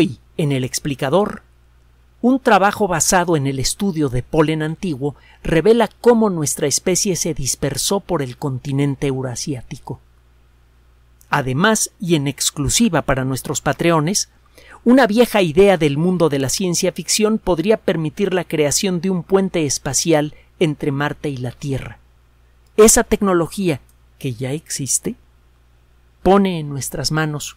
Hoy, en el explicador, un trabajo basado en el estudio de polen antiguo revela cómo nuestra especie se dispersó por el continente eurasiático. Además, y en exclusiva para nuestros patreones, una vieja idea del mundo de la ciencia ficción podría permitir la creación de un puente espacial entre Marte y la Tierra. Esa tecnología, que ya existe, pone en nuestras manos